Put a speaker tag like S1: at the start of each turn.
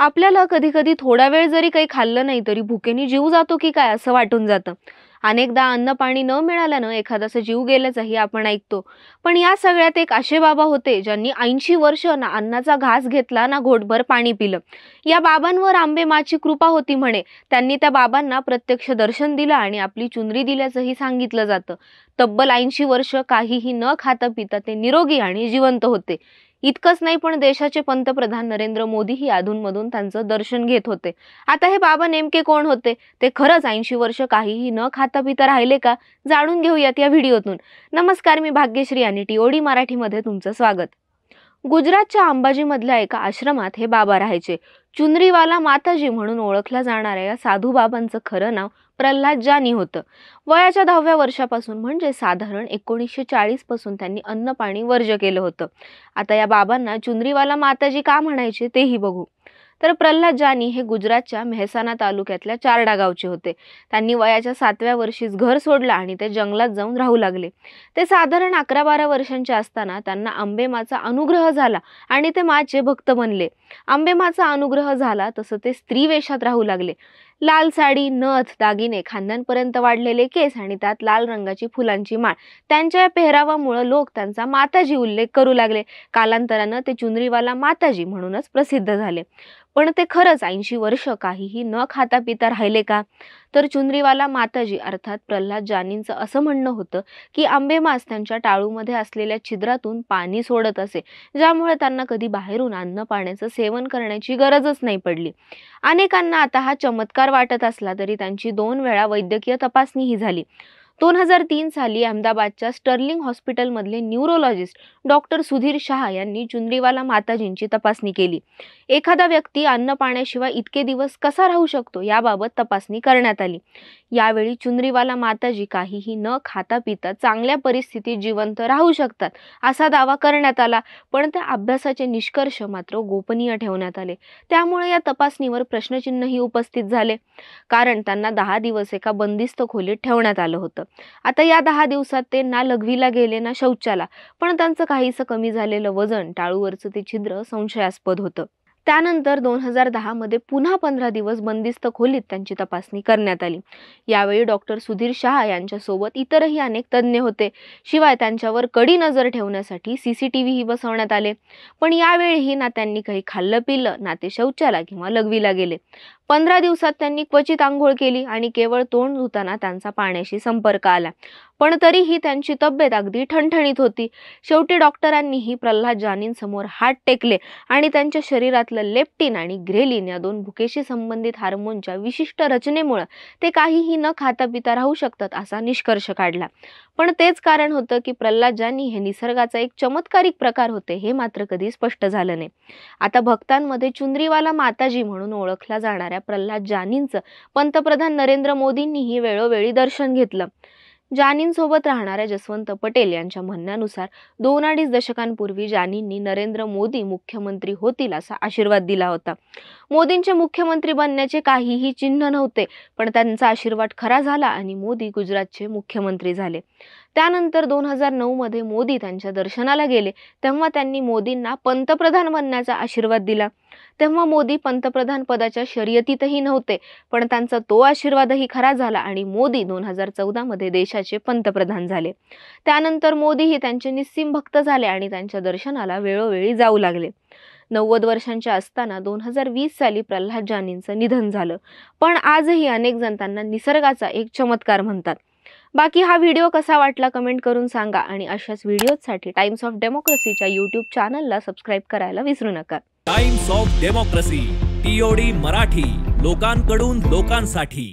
S1: आपल्याला कधी कधी थोडा वेळ जरी काही खाल्लं नाही तरी भुकेने जीव जातो की काय असं वाटून जातं अनेकदा अन्न पाणी न मिळाल्यानं एखादा जीव गेल्याचंही आपण ऐकतो पण या सगळ्यात एक असे बाबा होते ज्यांनी ऐंशी वर्ष ना अन्नाचा घास घेतला ना घोटभर पाणी पिलं या बाबांवर आंबे माची कृपा होती म्हणे त्यांनी त्या बाबांना प्रत्यक्ष दर्शन दिलं आणि आपली चुनरी दिल्याचंही सांगितलं जातं तब्बल ऐंशी वर्ष काहीही न खात पिता ते निरोगी आणि जिवंत होते इतकंच नाही पण देशाचे पंतप्रधान नरेंद्र मोदी ही अधूनमधून त्यांचं दर्शन घेत होते आता हे बाबा नेमके कोण होते ते खरंच ऐंशी वर्ष काहीही न खाता पिता राहिले का जाणून घेऊयात या व्हिडिओतून नमस्कार मी भाग्यश्री आणि टीओडी मराठीमध्ये तुमचं स्वागत गुजरातच्या अंबाजी अंबाजीमधल्या एका आश्रमात हे बाबा राहायचे चुनरीवाला माताजी म्हणून ओळखल्या जाणाऱ्या या साधूबाबांचं खरं नाव प्रल्हाद जानी होतं वयाच्या दहाव्या वर्षापासून म्हणजे साधारण एकोणीसशे चाळीस पासून त्यांनी अन्न पाणी वर्ज केलं होतं आता या बाबांना चुनरीवाला माताजी का म्हणायचे तेही बघू तर प्रल्हाद जानी हे गुजरातच्या मेहसाणा तालुक्यातल्या चारडा गावचे होते त्यांनी वयाच्या सातव्या वर्षी घर सोडलं आणि ते जंगलात जाऊन राहू लागले ते साधारण अकरा बारा वर्षांचे असताना त्यांना आंबेमाचा अनुग्रह झाला आणि ते माचे भक्त बनले आंबेमाचा अनुग्रह झाला तसं ते स्त्री वेशात राहू लागले लाल साडी नथ दागिने खांद्यांपर्यंत वाढलेले केस आणि त्यात लाल रंगाची फुलांची माळ त्यांच्या पेहरावामुळे लोक त्यांचा माताजी उल्लेख करू लागले कालांतरानं ते चुनरीवाला माताजी म्हणूनच प्रसिद्ध झाले पण ते खरंच ऐंशी वर्ष काहीही न खाता पिता राहिले का तर चुनरीवाला माताजी अर्थात प्रल्हाद जानींचं असं म्हणणं होतं की आंबेमास त्यांच्या टाळूमध्ये असलेल्या छिद्रातून पाणी सोडत असे ज्यामुळे त्यांना कधी बाहेरून अन्न पाण्याचं सेवन करण्याची गरजच नाही पडली अनेकांना आता हा चमत्कार वाटत असला तरी त्यांची दोन वेळा वैद्यकीय तपासणीही झाली दोन हजार तीन साली अहमदाबादच्या स्टर्लिंग हॉस्पिटलमधले न्यूरोलॉजिस्ट डॉक्टर सुधीर शहा यांनी चुंद्रीवाला माताजींची तपासणी केली एखादा व्यक्ती अन्न पाण्याशिवाय इतके दिवस कसा राहू शकतो याबाबत तपासणी करण्यात आली यावेळी चुंद्रीवाला माताजी काहीही न खाता पिता चांगल्या परिस्थितीत जिवंत राहू शकतात असा दावा करण्यात आला पण त्या अभ्यासाचे निष्कर्ष मात्र गोपनीय ठेवण्यात आले त्यामुळे या तपासणीवर प्रश्नचिन्हही उपस्थित झाले कारण त्यांना दहा दिवस एका बंदिस्त खोलीत ठेवण्यात आलं होतं आता या दहा दिवसात ते ना लघवीला गेले ना शौचाला पण त्यांचं काहीसं कमी झालेलं वजन टाळूवरचं ते छिद्र संशयास्पद होतं त्यानंतर दोन हजार दहामध्ये पुन्हा पंधरा दिवस बंदिस्त खोलीत त्यांची तपासणी करण्यात आली यावेळी डॉक्टर सुधीर शाह यांच्या सोबत इतरही अनेक तज्ज्ञ होते शिवाय त्यांच्यावर कडी नजर ठेवण्यासाठी सीसीटीव्ही सी बसवण्यात आले पण यावेळीही ना त्यांनी काही खाल्लं पिलं ना ते शौचाला किंवा लघवीला गेले पंधरा दिवसात त्यांनी क्वचित आंघोळ केली आणि केवळ तोंड धुताना त्यांचा पाण्याशी संपर्क आला पण तरीही त्यांची तब्येत अगदी ठणठणीत होती शेवटी डॉक्टरांनीही प्रल्हाद जानींसमोर हात टेकले आणि त्यांच्या शरीरातलं लेप्टिन आणि ग्रेलिन या दोन भुकेशी संबंधित हार्मोनच्या विशिष्ट रचनेमुळे ते काहीही न खाता पिता राहू शकतात असा निष्कर्ष काढला पण तेच कारण होतं की प्रल्हाद जानी हे निसर्गाचा एक चमत्कारिक प्रकार होते हे मात्र कधी स्पष्ट झालं नाही आता भक्तांमध्ये चुंदरीवाला माताजी म्हणून ओळखला जाणाऱ्या प्रल्हाद जानींचं पंतप्रधान नरेंद्र मोदींनीही वेळोवेळी दर्शन घेतलं जानींसोबत राहणाऱ्या जसवंत पटेल यांच्या म्हणण्यानुसार दोन अडीच दशकांपूर्वी जानींनी नरेंद्र मोदी मुख्यमंत्री होतील असा आशीर्वाद दिला होता मोदींचे मुख्यमंत्री बनण्याचे काहीही चिन्ह नव्हते पण त्यांचा आशीर्वाद खरा झाला आणि मोदी गुजरातचे मुख्यमंत्री झाले त्यानंतर दोन हजार नऊ मध्ये मोदी त्यांच्या दर्शनाला गेले तेव्हा त्यांनी मोदींना पंतप्रधान बनण्याचा आशीर्वाद दिला तेव्हा मोदी पंतप्रधान पदाच्या शर्यतीतही नव्हते पण त्यांचा तो आशीर्वादही खरा झाला आणि मोदी दोन हजार चौदा मध्ये देशाचे पंतप्रधान झाले त्यानंतर मोदी मोदीही त्यांचे निस्सीम भक्त झाले आणि त्यांच्या दर्शनाला वेळोवेळी जाऊ लागले नव्वद वर्षांच्या असताना दोन हजार वीस साली प्रल्हाद जानींचं निधन झालं पण आजही अनेक जण त्यांना निसर्गाचा एक चमत्कार म्हणतात बाकी हा व्हिडिओ कसा वाटला कमेंट करून सांगा आणि अशाच साठी टाइम्स ऑफ डेमोक्रेसीच्या चॅनल चॅनलला सबस्क्राईब करायला विसरू नका Times of Democracy TOD Marathi लोकांकडून लोकांसाठी